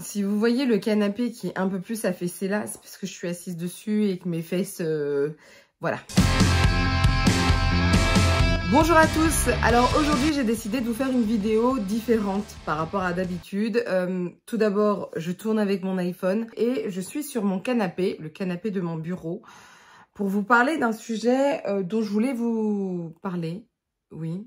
si vous voyez le canapé qui est un peu plus affaissé là, c'est parce que je suis assise dessus et que mes fesses... Euh, voilà. Bonjour à tous Alors aujourd'hui j'ai décidé de vous faire une vidéo différente par rapport à d'habitude. Euh, tout d'abord je tourne avec mon iPhone et je suis sur mon canapé, le canapé de mon bureau, pour vous parler d'un sujet euh, dont je voulais vous parler, oui,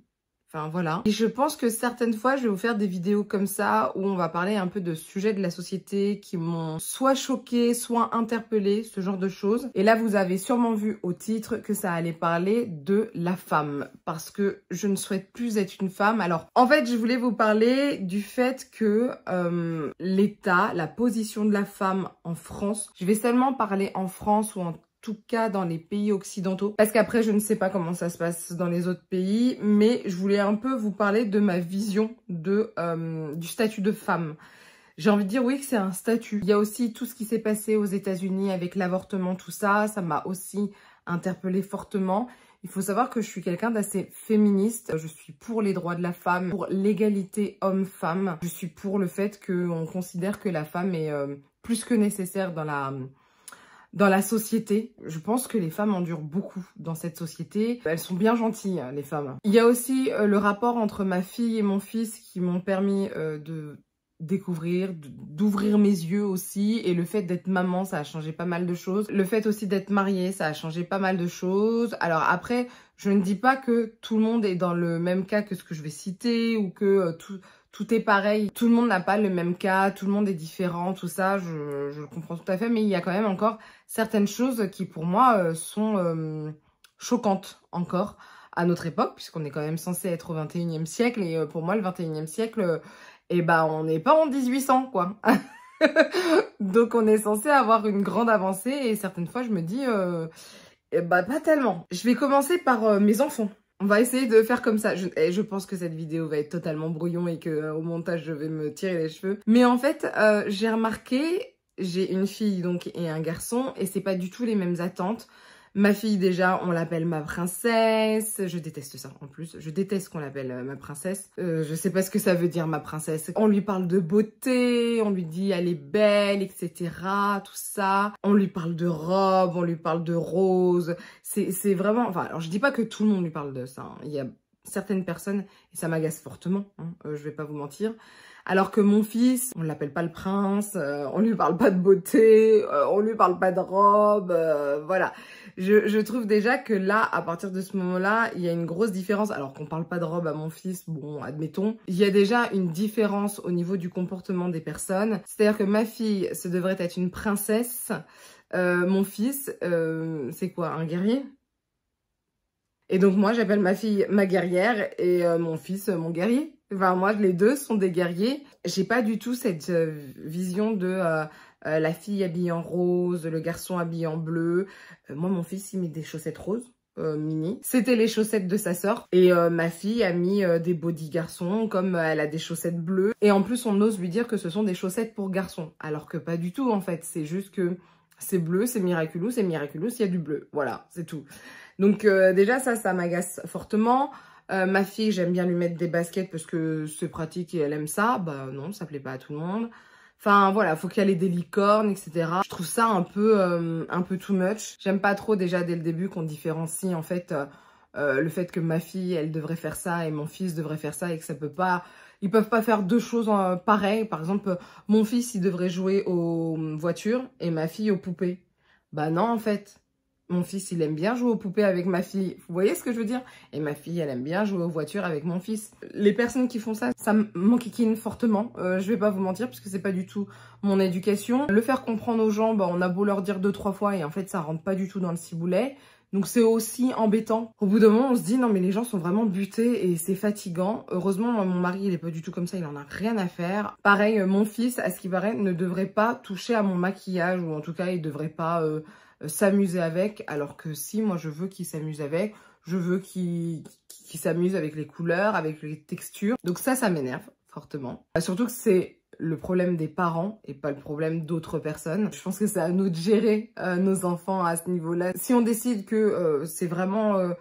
Enfin voilà. Et je pense que certaines fois, je vais vous faire des vidéos comme ça où on va parler un peu de sujets de la société qui m'ont soit choqué, soit interpellé, ce genre de choses. Et là, vous avez sûrement vu au titre que ça allait parler de la femme parce que je ne souhaite plus être une femme. Alors en fait, je voulais vous parler du fait que euh, l'État, la position de la femme en France, je vais seulement parler en France ou en tout cas dans les pays occidentaux. Parce qu'après, je ne sais pas comment ça se passe dans les autres pays, mais je voulais un peu vous parler de ma vision de, euh, du statut de femme. J'ai envie de dire oui que c'est un statut. Il y a aussi tout ce qui s'est passé aux États-Unis avec l'avortement, tout ça, ça m'a aussi interpellée fortement. Il faut savoir que je suis quelqu'un d'assez féministe. Je suis pour les droits de la femme, pour l'égalité homme-femme. Je suis pour le fait qu'on considère que la femme est euh, plus que nécessaire dans la dans la société. Je pense que les femmes endurent beaucoup dans cette société. Elles sont bien gentilles, hein, les femmes. Il y a aussi euh, le rapport entre ma fille et mon fils qui m'ont permis euh, de découvrir, d'ouvrir mes yeux aussi. Et le fait d'être maman, ça a changé pas mal de choses. Le fait aussi d'être mariée, ça a changé pas mal de choses. Alors après, je ne dis pas que tout le monde est dans le même cas que ce que je vais citer ou que euh, tout tout est pareil. Tout le monde n'a pas le même cas, tout le monde est différent, tout ça, je, comprends tout à fait, mais il y a quand même encore certaines choses qui, pour moi, euh, sont euh, choquantes encore à notre époque, puisqu'on est quand même censé être au 21e siècle, et euh, pour moi, le 21e siècle, eh ben, on n'est pas en 1800, quoi. Donc, on est censé avoir une grande avancée, et certaines fois, je me dis, eh ben, pas tellement. Je vais commencer par mes enfants. On va essayer de faire comme ça. Eh, je, pense que cette vidéo va être totalement brouillon et que euh, au montage, je vais me tirer les cheveux. Mais en fait, euh, j'ai remarqué, j'ai une fille donc et un garçon et c'est pas du tout les mêmes attentes. Ma fille, déjà, on l'appelle ma princesse. Je déteste ça, en plus. Je déteste qu'on l'appelle euh, ma princesse. Euh, je sais pas ce que ça veut dire, ma princesse. On lui parle de beauté, on lui dit elle est belle, etc. Tout ça. On lui parle de robe, on lui parle de rose. C'est vraiment... Enfin, alors je dis pas que tout le monde lui parle de ça. Hein. Il y a certaines personnes, et ça m'agace fortement, hein, euh, je vais pas vous mentir, alors que mon fils, on l'appelle pas le prince, euh, on lui parle pas de beauté, euh, on lui parle pas de robe, euh, voilà. Je, trouve déjà que là, à partir de ce moment-là, il y a une grosse différence. Alors qu'on parle pas de robe à mon fils, bon, admettons, il y a déjà une différence au niveau du comportement des personnes. C'est-à-dire que ma fille, ce devrait être une princesse. Euh, mon fils, euh, c'est quoi, un guerrier Et donc moi, j'appelle ma fille ma guerrière et mon fils mon guerrier. Enfin, moi, les deux sont des guerriers. J'ai pas du tout cette euh, vision de euh, euh, la fille habillée en rose, le garçon habillé en bleu. moi, mon fils, il met des chaussettes roses. mini. C'était les chaussettes de sa sœur et ma fille a mis des body garçons comme elle a des chaussettes bleues et en plus on ose lui dire que ce sont des chaussettes pour garçons alors que pas du tout en fait c'est juste que c'est bleu, c'est miraculeux, c'est miraculeux, il y a du bleu. Voilà, c'est tout. Donc déjà ça, ça m'agace fortement. Euh, ma fille, j'aime bien lui mettre des baskets parce que c'est pratique et elle aime ça. Bah non, ça plaît pas à tout le monde. Enfin voilà, faut qu'il y ait des licornes, etc. Je trouve ça un peu, euh, un peu too much. J'aime pas trop déjà dès le début qu'on différencie en fait euh, le fait que ma fille, elle devrait faire ça et mon fils devrait faire ça et que ça peut pas... Ils peuvent pas faire deux choses pareilles. Par exemple, mon fils, il devrait jouer aux voitures et ma fille aux poupées. Bah non, en fait. Mon fils, il aime bien jouer aux poupées avec ma fille. Vous voyez ce que je veux dire Et ma fille, elle aime bien jouer aux voitures avec mon fils. Les personnes qui font ça, ça m'enquiquine fortement. Euh, je vais pas vous mentir, parce que c'est pas du tout mon éducation. Le faire comprendre aux gens, bah, on a beau leur dire deux, trois fois, et en fait, ça rentre pas du tout dans le ciboulet. Donc c'est aussi embêtant. Au bout d'un moment, on se dit non mais les gens sont vraiment butés et c'est fatigant. Heureusement, mon mari, il est pas du tout comme ça, il en a rien à faire. Pareil, euh, mon fils, à ce qu'il paraît, ne devrait pas toucher à mon maquillage ou en tout cas, il devrait pas euh, euh, s'amuser avec, alors que si moi je veux qu'ils s'amusent avec, je veux qu'ils s'amusent avec les couleurs, avec les textures. Donc ça, ça m'énerve fortement. Euh, surtout que c'est le problème des parents et pas le problème d'autres personnes. Je pense que c'est à nous de gérer euh, nos enfants à ce niveau-là. Si on décide que c'est vraiment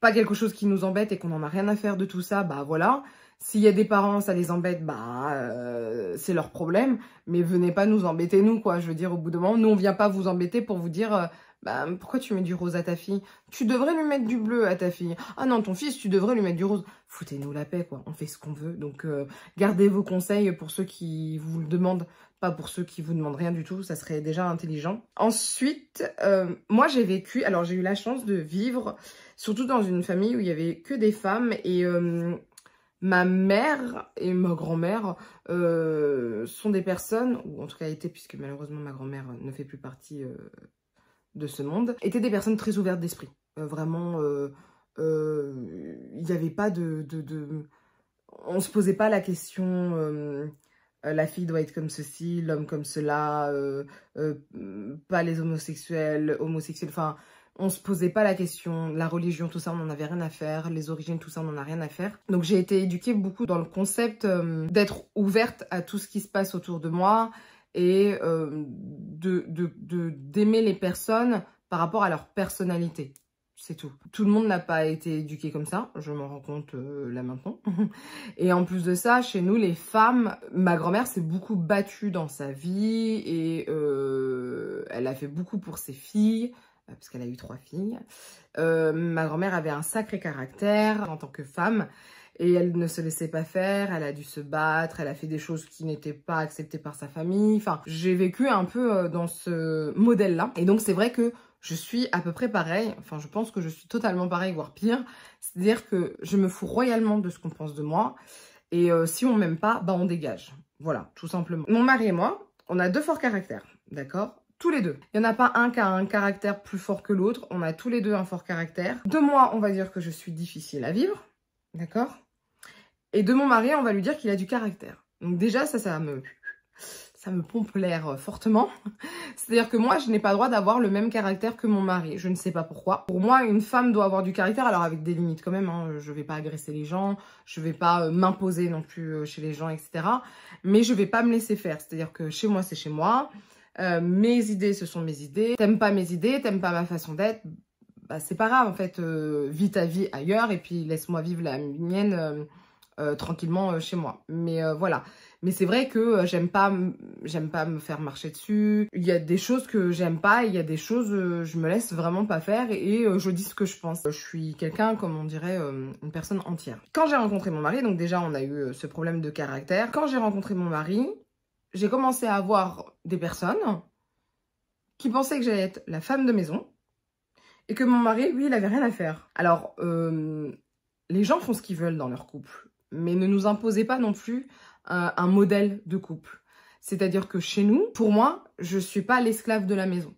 pas quelque chose qui nous embête et qu'on en a rien à faire de tout ça, bah voilà. S'il y a des parents, ça les embête, bah euh, c'est leur problème. Mais venez pas nous embêter, nous, quoi. Je veux dire, au bout de moment, nous, on vient pas vous embêter pour vous dire... Euh, bah, pourquoi tu mets du rose à ta fille Tu devrais lui mettre du bleu à ta fille. Ah non, ton fils, tu devrais lui mettre du rose. Foutez-nous la paix, quoi. On fait ce qu'on veut. Donc, euh, gardez vos conseils pour ceux qui vous le demandent, pas pour ceux qui vous demandent rien du tout. Ça serait déjà intelligent. Ensuite, moi, j'ai vécu... Alors, j'ai eu la chance de vivre, surtout dans une famille où il y avait que des femmes. Et ma mère et ma grand-mère euh, sont des personnes, ou en tout cas étaient, puisque malheureusement ma grand-mère ne fait plus partie euh, de ce monde, étaient des personnes très ouvertes d'esprit. Euh, vraiment, il n'y avait pas de, de, de, On se posait pas la question... la fille doit être comme ceci, l'homme comme cela, pas les homosexuels, homosexuels, enfin, on se posait pas la question, la religion, tout ça, on n'en avait rien à faire, les origines, tout ça, on n'en a rien à faire. Donc j'ai été éduquée beaucoup dans le concept euh, d'être ouverte à tout ce qui se passe autour de moi et euh, de d'aimer les personnes par rapport à leur personnalité. C'est tout. Tout le monde n'a pas été éduqué comme ça, je m'en rends compte euh, là maintenant. et en plus de ça, chez nous, les femmes, ma grand-mère s'est beaucoup battue dans sa vie et elle a fait beaucoup pour ses filles. Euh, parce qu'elle a eu trois filles. Euh, ma grand-mère avait un sacré caractère en tant que femme et elle ne se laissait pas faire, elle a dû se battre, elle a fait des choses qui n'étaient pas acceptées par sa famille. Enfin, j'ai vécu un peu euh, dans ce modèle-là. Et donc c'est vrai que je suis à peu près pareil, enfin je pense que je suis totalement pareil, voire pire. C'est-à-dire que je me fous royalement de ce qu'on pense de moi. Et si on m'aime pas, bah on dégage. Voilà, tout simplement. Mon mari et moi, on a deux forts caractères, d'accord tous les deux. Il n'y en a pas un qui a un caractère plus fort que l'autre, on a tous les deux un fort caractère. De moi, on va dire que je suis difficile à vivre, d'accord Et de mon mari, on va lui dire qu'il a du caractère. Donc déjà, ça, ça me... Ça me pompe l'air euh, fortement. C'est-à-dire que moi, je n'ai pas droit d'avoir le même caractère que mon mari. Je ne sais pas pourquoi. Pour moi, une femme doit avoir du caractère, alors avec des limites quand même. Hein. Je ne vais pas agresser les gens, je ne vais pas euh, m'imposer non plus euh, chez les gens, etc. Mais je ne vais pas me laisser faire. C'est-à-dire que chez moi, c'est chez moi. Euh, mes idées, ce sont mes idées. T'aimes pas mes idées, t'aimes pas ma façon d'être, bah, c'est pas grave en fait, euh, vis ta vie ailleurs et puis laisse-moi vivre la mienne euh, tranquillement chez moi. Mais voilà. Mais c'est vrai que j'aime pas, j'aime pas me faire marcher dessus. Il y a des choses que j'aime pas, il y a des choses je me laisse vraiment pas faire et je dis ce que je pense. Je suis quelqu'un, comme on dirait, une personne entière. Quand j'ai rencontré mon mari, donc déjà on a eu ce problème de caractère. Quand j'ai rencontré mon mari, j'ai commencé à avoir des personnes qui pensaient que j'allais être la femme de maison et que mon mari, lui, il n'avait rien à faire. Alors, euh, les gens font ce qu'ils veulent dans leur couple, mais ne nous imposez pas non plus euh, un, modèle de couple. C'est-à-dire que chez nous, pour moi, je suis pas l'esclave de la maison.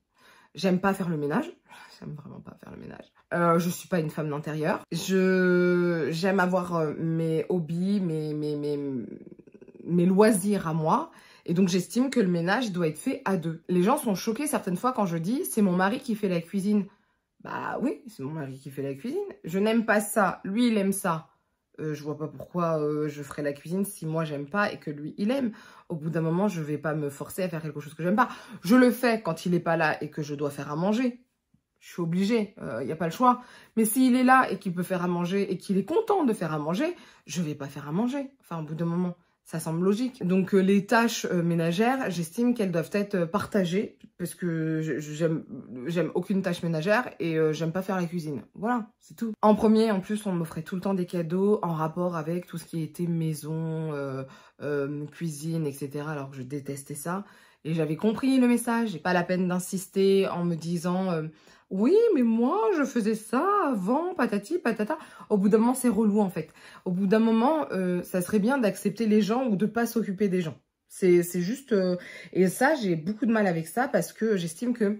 J'aime pas faire le ménage. J'aime vraiment pas faire le ménage. Euh, je suis pas une femme d'intérieur. Je j'aime avoir euh, mes hobbies, mes mes mes loisirs à moi. Et donc j'estime que le ménage doit être fait à deux. Les gens sont choqués certaines fois quand je dis c'est mon mari qui fait la cuisine. Bah oui, c'est mon mari qui fait la cuisine. Je n'aime pas ça, lui il aime ça. Je euh, je vois pas pourquoi euh, je ferais la cuisine si moi j'aime pas et que lui il aime. Au bout d'un moment, je vais pas me forcer à faire quelque chose que j'aime pas. Je le fais quand il est pas là et que je dois faire à manger. Je suis obligée, il euh, n'y a pas le choix. Mais s'il est là et qu'il peut faire à manger et qu'il est content de faire à manger, je vais pas faire à manger. Enfin, au bout d'un moment. Ça semble logique. Donc euh, les tâches euh, ménagères, j'estime qu'elles doivent être euh, partagées parce que j'aime aucune tâche ménagère et j'aime pas faire la cuisine. Voilà, c'est tout. En premier, en plus, on m'offrait tout le temps des cadeaux en rapport avec tout ce qui était maison, cuisine, etc. Alors que je détestais ça. Et j'avais compris le message. J'ai pas la peine d'insister en me disant... Oui, mais moi, je faisais ça avant, patati, patata. Au bout d'un moment, c'est relou, en fait. Au bout d'un moment, euh, ça serait bien d'accepter les gens ou de ne pas s'occuper des gens. C'est juste... Euh, et ça, j'ai beaucoup de mal avec ça parce que j'estime que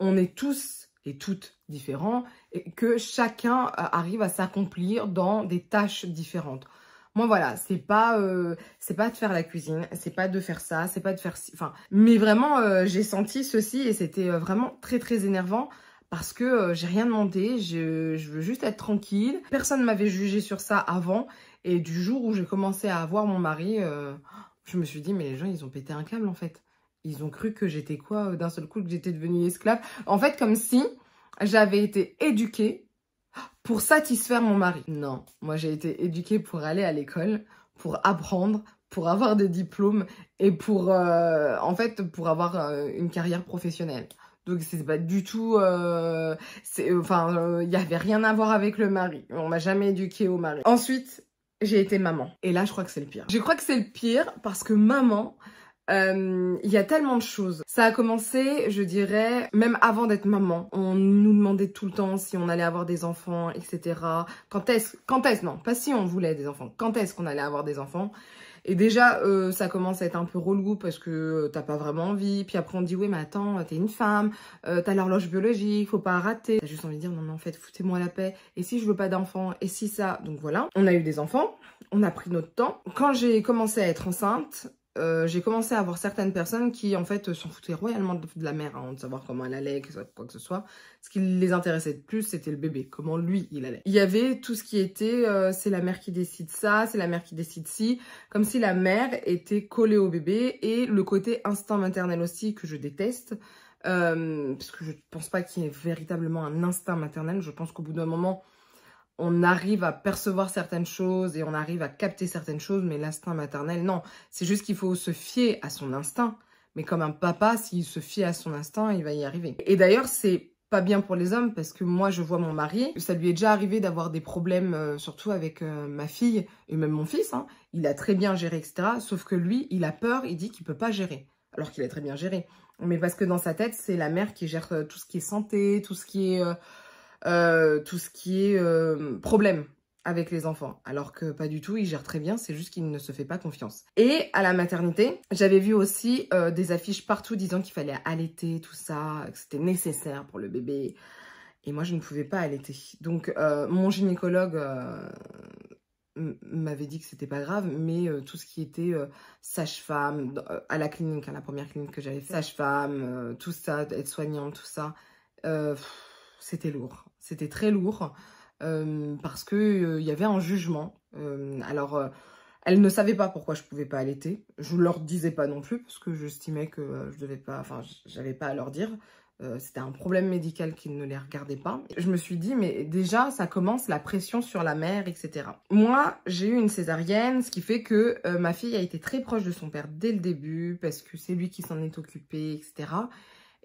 on est tous et toutes différents et que chacun euh, arrive à s'accomplir dans des tâches différentes. Moi, voilà, c'est pas, pas de faire la cuisine, c'est pas de faire ça, c'est pas de faire Enfin, mais vraiment, j'ai senti ceci et c'était vraiment très, très énervant parce que euh, j'ai rien demandé, je, veux juste être tranquille. Personne ne m'avait jugé sur ça avant et du jour où j'ai commencé à avoir mon mari, euh, je me suis dit mais les gens ils ont pété un câble en fait. Ils ont cru que j'étais quoi euh, d'un seul coup que j'étais devenue esclave. En fait comme si j'avais été éduquée pour satisfaire mon mari. Non, moi j'ai été éduquée pour aller à l'école, pour apprendre, pour avoir des diplômes et pour en fait pour avoir une carrière professionnelle c'est pas du tout, euh, enfin, il euh, n'y avait rien à voir avec le mari. On m'a jamais éduqué au mari. Ensuite, j'ai été maman. Et là, je crois que c'est le pire. Je crois que c'est le pire parce que maman, il euh, y a tellement de choses. Ça a commencé, je dirais, même avant d'être maman. On nous demandait tout le temps si on allait avoir des enfants, etc. Quand est-ce, quand est-ce, non, pas si on voulait des enfants, quand est-ce qu'on allait avoir des enfants et déjà, euh, ça commence à être un peu relou parce que euh, t'as pas vraiment envie. Puis après, on dit, oui, mais attends, t'es une femme, euh, t'as l'horloge biologique, faut pas rater. T'as juste envie de dire, non, mais en fait, foutez-moi la paix. Et si je veux pas d'enfants Et si ça Donc voilà, on a eu des enfants, on a pris notre temps. Quand j'ai commencé à être enceinte, euh, j'ai commencé à voir certaines personnes qui, en fait, euh, s'en foutaient royalement de, la mère, hein, de savoir comment elle allait, quoi que ce soit. Ce qui les intéressait le plus, c'était le bébé, comment lui, il allait. Il y avait tout ce qui était euh, c'est la mère qui décide ça, c'est la mère qui décide ci », comme si la mère était collée au bébé, et le côté instinct maternel aussi, que je déteste, parce que je pense pas qu'il y ait véritablement un instinct maternel. Je pense qu'au bout d'un moment, on arrive à percevoir certaines choses et on arrive à capter certaines choses, mais l'instinct maternel, non. C'est juste qu'il faut se fier à son instinct. Mais comme un papa, s'il se fie à son instinct, il va y arriver. Et d'ailleurs, c'est pas bien pour les hommes parce que moi, je vois mon mari, ça lui est déjà arrivé d'avoir des problèmes, euh, surtout avec euh, ma fille et même mon fils. Hein. Il a très bien géré, etc. Sauf que lui, il a peur, il dit qu'il peut pas gérer, alors qu'il a très bien géré. Mais parce que dans sa tête, c'est la mère qui gère euh, tout ce qui est santé, tout ce qui est... Euh, tout ce qui est euh, problème avec les enfants. Alors que pas du tout, il gère très bien, c'est juste qu'il ne se fait pas confiance. Et à la maternité, j'avais vu aussi euh, des affiches partout disant qu'il fallait allaiter, tout ça, que c'était nécessaire pour le bébé. Et moi, je ne pouvais pas allaiter. Donc, mon gynécologue m'avait dit que c'était pas grave, mais tout ce qui était sage-femme, à la clinique, à hein, la première clinique que j'avais, sage-femme, tout ça, être soignante, tout ça, c'était lourd. C'était très lourd euh, parce que euh, il y avait un jugement. Euh, alors, elles ne savaient pas pourquoi je pouvais pas allaiter. Je leur disais pas non plus parce que j'estimais que je devais pas, enfin, j'avais pas à leur dire. c'était un problème médical qui ne les regardait pas. Je me suis dit, mais déjà, ça commence la pression sur la mère, etc. Moi, j'ai eu une césarienne, ce qui fait que ma fille a été très proche de son père dès le début, parce que c'est lui qui s'en est occupé, etc.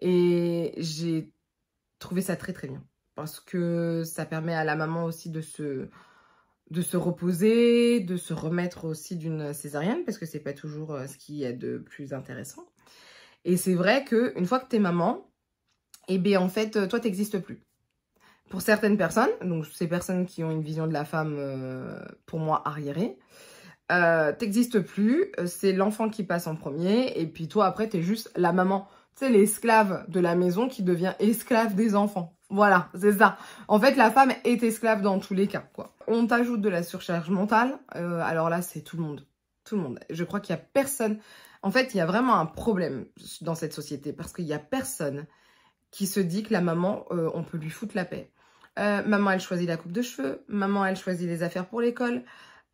Et j'ai trouvé ça très très bien parce que ça permet à la maman aussi de se, de se reposer, de se remettre aussi d'une césarienne, parce que c'est pas toujours euh, ce qui est de plus intéressant. Et c'est vrai qu'une fois que tu es maman, et eh bien en fait, toi n'existes plus. Pour certaines personnes, donc ces personnes qui ont une vision de la femme, euh, pour moi, arriérée, euh, t'existes plus, c'est l'enfant qui passe en premier, et puis toi après tu es juste la maman. Tu l'esclave de la maison qui devient esclave des enfants. Voilà, c'est ça. En fait, la femme est esclave dans tous les cas, quoi. On t'ajoute de la surcharge mentale. Euh, alors là, c'est tout le monde. Tout le monde. Je crois qu'il y a personne... En fait, il y a vraiment un problème dans cette société parce qu'il y a personne qui se dit que la maman, euh, on peut lui foutre la paix. Euh, maman, elle choisit la coupe de cheveux. Maman, elle choisit les affaires pour l'école.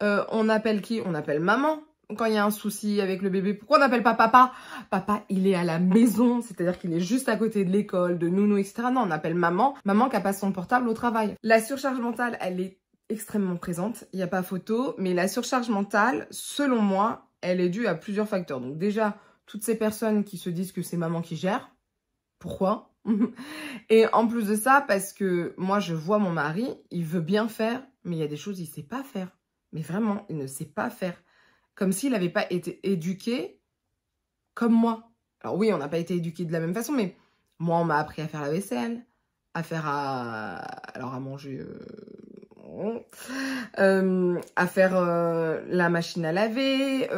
on appelle qui On appelle maman quand il y a un souci avec le bébé, pourquoi on n'appelle pas papa Papa, il est à la maison, c'est-à-dire qu'il est juste à côté de l'école, de nounou, etc. Non, on appelle maman, maman qui a pas son portable au travail. La surcharge mentale, elle est extrêmement présente, il n'y a pas photo, mais la surcharge mentale, selon moi, elle est due à plusieurs facteurs. Donc déjà, toutes ces personnes qui se disent que c'est maman qui gère, pourquoi et en plus de ça, parce que moi, je vois mon mari, il veut bien faire, mais il y a des choses il sait pas faire. Mais vraiment, il ne sait pas faire comme s'il n'avait pas été éduqué comme moi. Alors oui, on n'a pas été éduqué de la même façon, mais moi, on m'a appris à faire la vaisselle, à faire à... Alors à manger... Euh, euh, à faire euh, la machine à laver,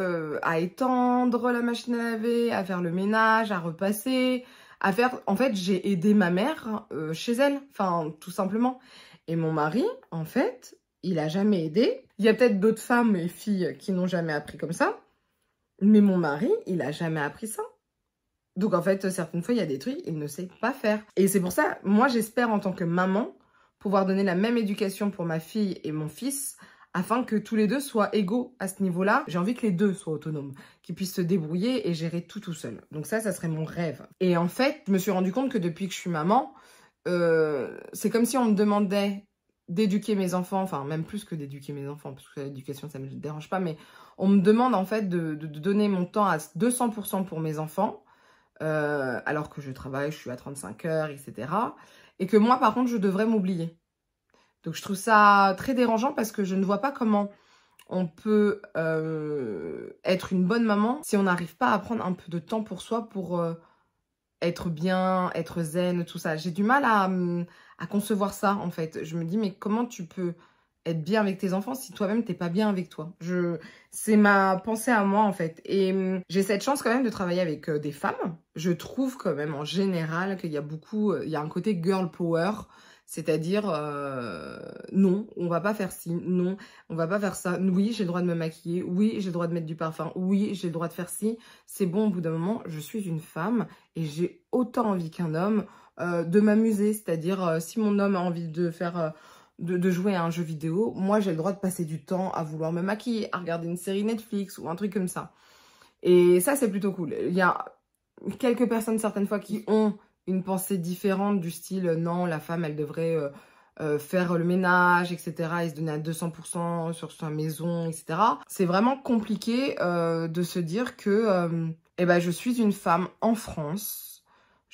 à étendre la machine à laver, à faire le ménage, à repasser, à faire... En fait, j'ai aidé ma mère chez elle, enfin, tout simplement. Et mon mari, en fait, il a jamais aidé. Il y a peut-être d'autres femmes et filles qui n'ont jamais appris comme ça. Mais mon mari, il a jamais appris ça. Donc en fait, certaines fois, il y a des trucs, il ne sait pas faire. Et c'est pour ça, moi j'espère en tant que maman, pouvoir donner la même éducation pour ma fille et mon fils, afin que tous les deux soient égaux à ce niveau-là. J'ai envie que les deux soient autonomes, qu'ils puissent se débrouiller et gérer tout tout seul. Donc ça, ça serait mon rêve. Et en fait, je me suis rendu compte que depuis que je suis maman, euh, c'est comme si on me demandait d'éduquer mes enfants, enfin même plus que d'éduquer mes enfants, parce que l'éducation ça me dérange pas, mais on me demande en fait de, donner mon temps à 200% pour mes enfants, euh, alors que je travaille, je suis à 35 heures, etc. Et que moi par contre je devrais m'oublier. Donc je trouve ça très dérangeant parce que je ne vois pas comment on peut euh, être une bonne maman si on n'arrive pas à prendre un peu de temps pour soi pour euh, être bien, être zen, tout ça. J'ai du mal à hum, à concevoir ça, en fait. Je me dis, mais comment tu peux être bien avec tes enfants si toi-même t'es pas bien avec toi. Je, c'est ma pensée à moi en fait. Et hum, j'ai cette chance quand même de travailler avec euh, des femmes. Je trouve quand même en général qu'il y a beaucoup, euh, il y a un côté girl power, c'est-à-dire euh, non, on va pas faire ci, non, on va pas faire ça. Oui, j'ai le droit de me maquiller. Oui, j'ai le droit de mettre du parfum. Oui, j'ai le droit de faire ci. C'est bon. Au bout d'un moment, je suis une femme et j'ai autant envie qu'un homme euh, de m'amuser. C'est-à-dire, euh, si mon homme a envie de faire... Euh, de, jouer à un jeu vidéo, moi j'ai le droit de passer du temps à vouloir me maquiller, à regarder une série Netflix ou un truc comme ça. Et ça c'est plutôt cool. Il y a quelques personnes certaines fois qui ont une pensée différente du style non la femme elle devrait faire le ménage etc et se donner à 200% sur sa maison etc. C'est vraiment compliqué de se dire que eh ben, je suis une femme en France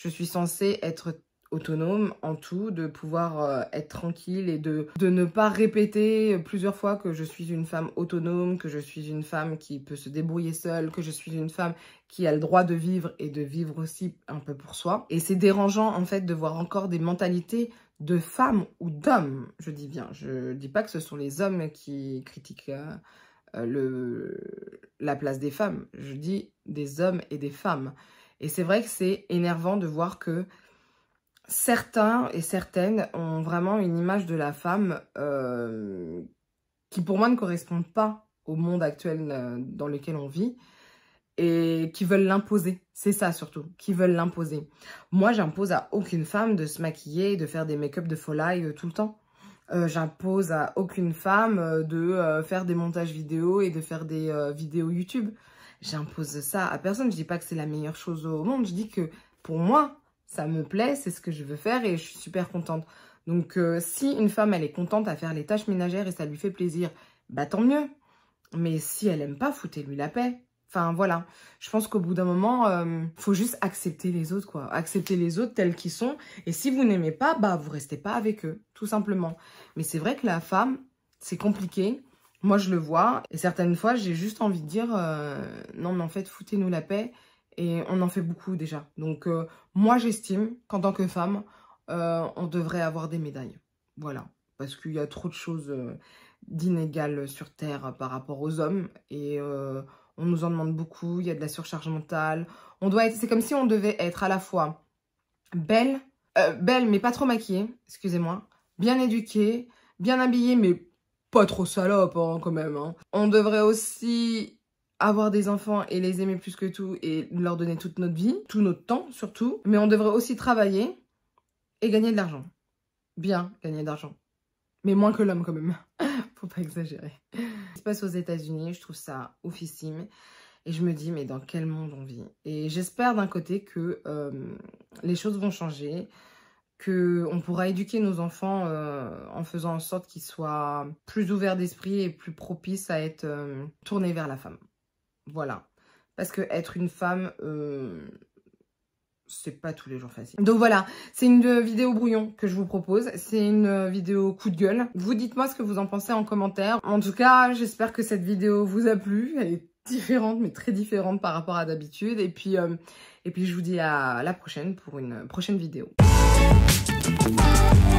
je suis censée être autonome en tout, de pouvoir euh, être tranquille et de, de ne pas répéter plusieurs fois que je suis une femme autonome, que je suis une femme qui peut se débrouiller seule, que je suis une femme qui a le droit de vivre et de vivre aussi un peu pour soi. Et c'est dérangeant en fait de voir encore des mentalités de femmes ou d'hommes, je dis bien. Je dis pas que ce sont les hommes qui critiquent euh, le, la place des femmes. Je dis des hommes et des femmes et c'est vrai que c'est énervant de voir que certains et certaines ont vraiment une image de la femme euh, qui pour moi ne correspond pas au monde actuel euh, dans lequel on vit et qui veulent l'imposer. C'est ça surtout, qui veulent l'imposer. Moi, j'impose à aucune femme de se maquiller, et de faire des make-up de folie euh, tout le temps. j'impose à aucune femme de faire des montages vidéo et de faire des vidéos YouTube. J'impose ça à personne. Je dis pas que c'est la meilleure chose au monde. Je dis que pour moi, ça me plaît, c'est ce que je veux faire et je suis super contente. Donc, euh, si une femme, elle est contente à faire les tâches ménagères et ça lui fait plaisir, bah tant mieux. Mais si elle aime pas, foutez-lui la paix. Enfin, voilà. Je pense qu'au bout d'un moment, il euh, faut juste accepter les autres, quoi. Accepter les autres tels qu'ils sont. Et si vous n'aimez pas, bah, vous restez pas avec eux, tout simplement. Mais c'est vrai que la femme, c'est compliqué. Moi, je le vois, et certaines fois, j'ai juste envie de dire euh, non, mais en fait, foutez-nous la paix, et on en fait beaucoup déjà. Donc, euh, moi, j'estime qu'en tant que femme, euh, on devrait avoir des médailles. Voilà, parce qu'il y a trop de choses d'inégales sur Terre par rapport aux hommes, et on nous en demande beaucoup, il y a de la surcharge mentale. On doit être, c'est comme si on devait être à la fois belle, belle mais pas trop maquillée, excusez-moi, bien éduquée, bien habillée mais pas trop salope hein, quand même. Hein. On devrait aussi avoir des enfants et les aimer plus que tout et leur donner toute notre vie, tout notre temps surtout. Mais on devrait aussi travailler et gagner de l'argent. Bien gagner de l'argent. Mais moins que l'homme quand même. Faut pas exagérer. Ce qui se passe aux états unis je trouve ça oufissime. Et je me dis, mais dans quel monde on vit Et j'espère d'un côté que euh, les choses vont changer qu'on pourra éduquer nos enfants euh, en faisant en sorte qu'ils soient plus ouverts d'esprit et plus propices à être euh, tournés vers la femme. Voilà. Parce que être une femme, euh, c'est pas tous les jours facile. Donc voilà, c'est une vidéo brouillon que je vous propose. C'est une vidéo coup de gueule. Vous dites-moi ce que vous en pensez en commentaire. En tout cas, j'espère que cette vidéo vous a plu. Elle est différente, mais très différente par rapport à d'habitude. Et et puis je vous dis à la prochaine pour une prochaine vidéo. Müzik